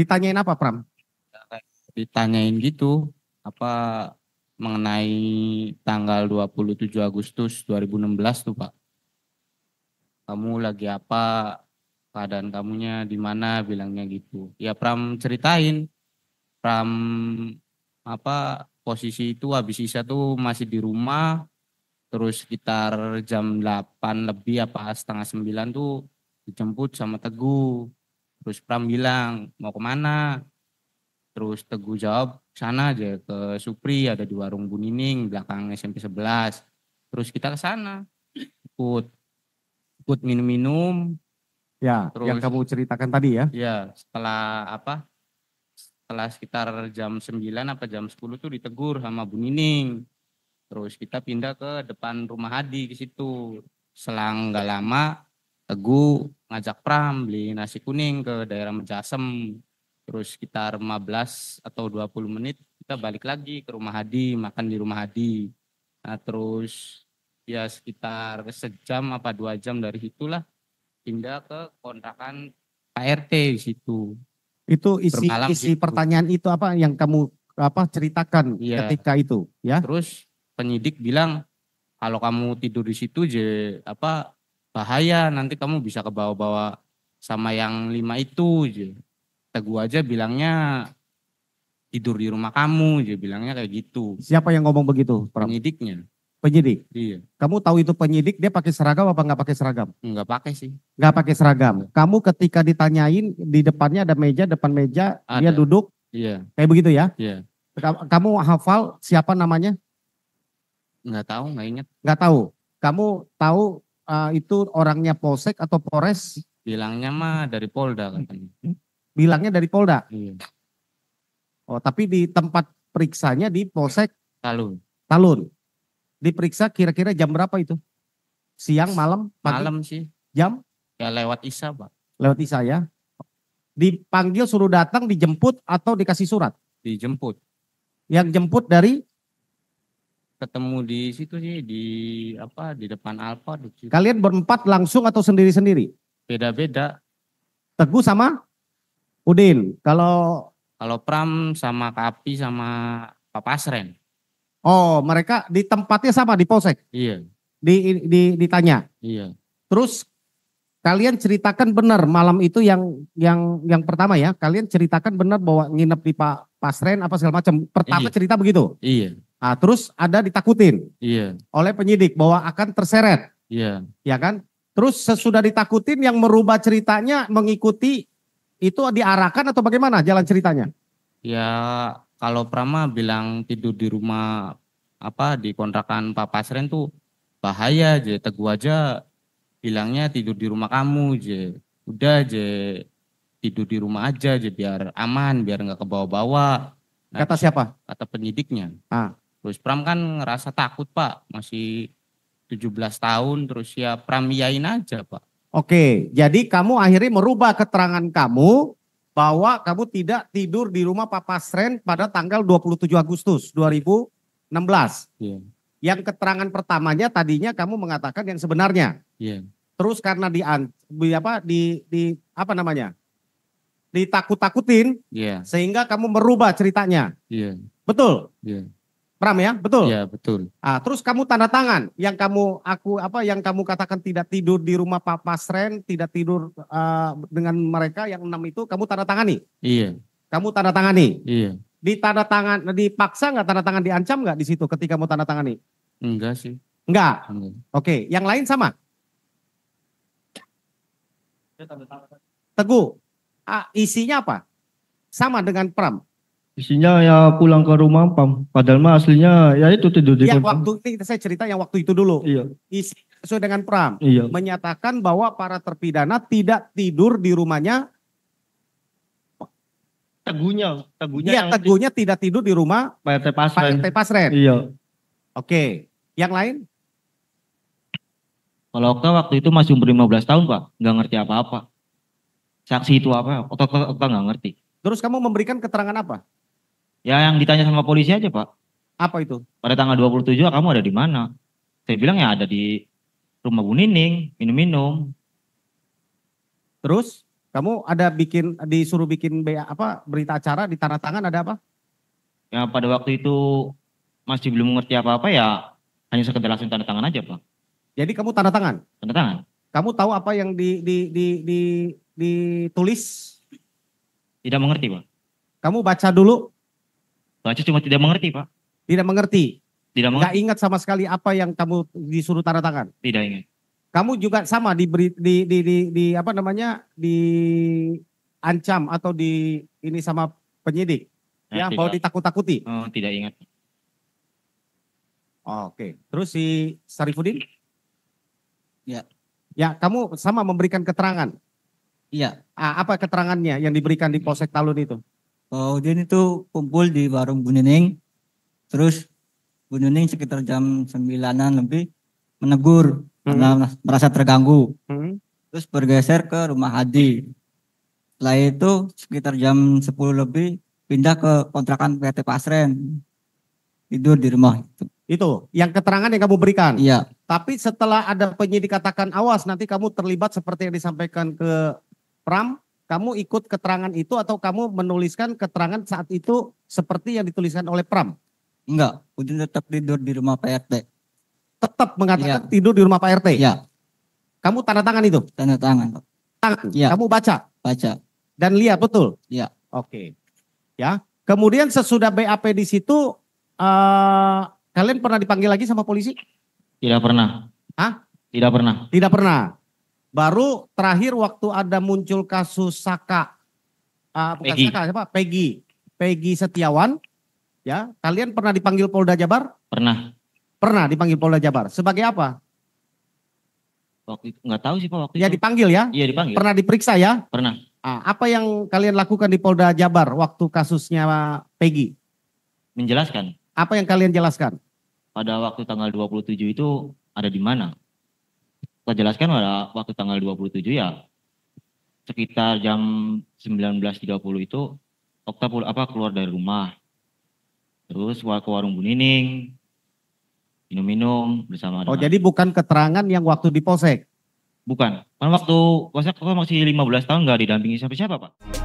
Ditanyain apa, Pram? Ditanyain gitu, apa mengenai tanggal 27 Agustus 2016 tuh, Pak. Kamu lagi apa? Keadaan kamunya di mana bilangnya gitu. Ya Pram ceritain. Pram apa posisi itu habis Isya tuh masih di rumah terus sekitar jam 8 lebih apa setengah 9 tuh dijemput sama Teguh Terus Pram bilang, mau kemana? Terus Teguh jawab, sana aja ke Supri, ada di warung Bu Nining, belakang SMP 11. Terus kita ke sana, ikut. Ikut minum-minum. Ya, terus, yang kamu ceritakan tadi ya. Ya, setelah apa? Setelah sekitar jam 9 apa jam 10 tuh ditegur sama Bu Nining. Terus kita pindah ke depan rumah Hadi ke situ. Selang nggak lama, Teguh ngajak Pram beli nasi kuning ke daerah Mejasem terus sekitar 15 atau 20 menit kita balik lagi ke rumah Hadi makan di rumah Hadi nah terus ya sekitar sejam apa dua jam dari situlah pindah ke kontrakan KRT di situ itu isi Bermalam isi gitu. pertanyaan itu apa yang kamu apa ceritakan iya. ketika itu ya terus penyidik bilang kalau kamu tidur di situ je apa bahaya nanti kamu bisa kebawa-bawa sama yang lima itu teguh aja bilangnya tidur di rumah kamu dia bilangnya kayak gitu siapa yang ngomong begitu Prof? penyidiknya penyidik iya kamu tahu itu penyidik dia pakai seragam apa nggak pakai seragam nggak pakai sih nggak pakai seragam kamu ketika ditanyain di depannya ada meja depan meja ada. dia duduk iya kayak begitu ya iya kamu hafal siapa namanya nggak tahu nggak inget nggak tahu kamu tahu uh, itu orangnya polsek atau polres? Bilangnya mah dari Polda katanya. Bilangnya dari Polda? Iya. Oh, tapi di tempat periksanya di polsek Talun. Talun. Diperiksa kira-kira jam berapa itu? Siang, malam, pagi? Malam sih. Jam? Ya lewat Isa, Pak. Lewat Isa ya. Dipanggil suruh datang, dijemput atau dikasih surat? Dijemput. Yang jemput dari ketemu di situ sih di apa di depan Alfa. Kalian berempat langsung atau sendiri-sendiri? Beda-beda. Teguh sama Udin. Kalau kalau Pram sama Kapi sama Pak Pasren. Oh, mereka di tempatnya sama di polsek. Iya. Di, di ditanya. Iya. Terus kalian ceritakan benar malam itu yang yang yang pertama ya, kalian ceritakan benar bahwa nginep di Pak Pasren apa segala macam. Pertama iya. cerita begitu. Iya. Nah, terus ada ditakutin iya. oleh penyidik bahwa akan terseret. Iya. Ya kan? Terus sesudah ditakutin yang merubah ceritanya mengikuti itu diarahkan atau bagaimana jalan ceritanya? Ya kalau Prama bilang tidur di rumah apa di kontrakan Pak Pasren tuh bahaya aja. Teguh aja bilangnya tidur di rumah kamu aja. Udah aja tidur di rumah aja aja biar aman biar nggak kebawa-bawa. Nah, kata siapa? Kata penyidiknya. Ah Terus Pram kan ngerasa takut Pak, masih 17 tahun terus ya Pram yain aja Pak. Oke, jadi kamu akhirnya merubah keterangan kamu bahwa kamu tidak tidur di rumah Papa Sren pada tanggal 27 Agustus 2016. Yeah. Yang keterangan pertamanya tadinya kamu mengatakan yang sebenarnya. Yeah. Terus karena di, di apa di di apa namanya? ditakut-takutin yeah. sehingga kamu merubah ceritanya. Yeah. Betul? Yeah. Pram ya, betul. Iya, betul. Ah, terus kamu tanda tangan yang kamu aku apa yang kamu katakan tidak tidur di rumah Pak Pasren, tidak tidur uh, dengan mereka yang enam itu kamu tanda tangani. Iya. Kamu tanda tangani. Iya. Di tanda tangan dipaksa nggak tanda tangan diancam nggak di situ ketika mau tanda tangani? Enggak sih. Enggak. Enggak. Oke, yang lain sama? Teguh, ah, isinya apa? Sama dengan Pram. Isinya ya pulang ke rumah pam. Padahal mah aslinya ya itu tidur di Yang waktu ini saya cerita yang waktu itu dulu. Iya. Isi sesuai dengan Pram iya. menyatakan bahwa para terpidana tidak tidur di rumahnya teguhnya teguhnya iya, teguhnya di... tidak tidur di rumah Pak RT Pasren. Pak RT Pasren. Iya. Oke. Yang lain? Kalau Okta waktu itu masih umur 15 tahun, Pak. Nggak ngerti apa-apa. Saksi itu apa? Okta, nggak ngerti. Terus kamu memberikan keterangan apa? Ya yang ditanya sama polisi aja pak. Apa itu? Pada tanggal 27 ah, kamu ada di mana? Saya bilang ya ada di rumah Bu Nining, minum-minum. Terus kamu ada bikin disuruh bikin apa berita acara di tanda tangan ada apa? Ya pada waktu itu masih belum mengerti apa-apa ya hanya sekedar langsung tanda tangan aja pak. Jadi kamu tanda tangan? Tanda tangan. Kamu tahu apa yang di, di, di, di, ditulis? Tidak mengerti pak. Kamu baca dulu Baca cuma tidak mengerti, Pak. Tidak mengerti. Tidak mengerti. Gak ingat sama sekali apa yang kamu disuruh tanda tangan. Tidak ingat. Kamu juga sama diberi di di di, di apa namanya? di ancam atau di ini sama penyidik. Nah, ya, bahwa mau ditakut-takuti. Oh, tidak ingat. Oke, terus si Sarifudin? Ya. Ya, kamu sama memberikan keterangan. Iya. apa keterangannya yang diberikan di ya. Polsek Talun itu? Pak oh, Udin itu kumpul di warung Bu Nining. Terus Bu Nining sekitar jam sembilanan lebih menegur hmm. merasa terganggu. Hmm. Terus bergeser ke rumah Hadi. Setelah itu sekitar jam sepuluh lebih pindah ke kontrakan PT Pasren. Tidur di rumah itu. Itu yang keterangan yang kamu berikan. Iya. Tapi setelah ada penyidik katakan awas nanti kamu terlibat seperti yang disampaikan ke Pram, kamu ikut keterangan itu atau kamu menuliskan keterangan saat itu seperti yang dituliskan oleh Pram? Enggak, Udin tetap tidur di rumah Pak RT. Tetap mengatakan ya. tidur di rumah Pak RT? Ya. Kamu tanda tangan itu? Tanda tangan. Tangan? Ya. Kamu baca? Baca. Dan lihat betul? Ya. Oke. Ya. Kemudian sesudah BAP di situ, uh, kalian pernah dipanggil lagi sama polisi? Tidak pernah. Hah? Tidak pernah. Tidak pernah. Baru terakhir waktu ada muncul kasus Saka, uh, bukan Peggy. Saka siapa? Peggy, Peggy Setiawan. Ya, kalian pernah dipanggil Polda Jabar? Pernah. Pernah dipanggil Polda Jabar. Sebagai apa? Waktu nggak tahu sih pak waktu ya, itu. dipanggil ya? Iya dipanggil. Pernah diperiksa ya? Pernah. Ah, apa yang kalian lakukan di Polda Jabar waktu kasusnya Peggy? Menjelaskan. Apa yang kalian jelaskan? Pada waktu tanggal 27 itu ada di mana? saya jelaskan pada waktu tanggal 27 ya sekitar jam 19.30 itu Okta apa keluar dari rumah. Terus ke warung Bu Nining, minum-minum bersama. Oh jadi bukan keterangan yang waktu di Polsek? Bukan, kan waktu Polsek masih 15 tahun nggak didampingi siapa-siapa Pak.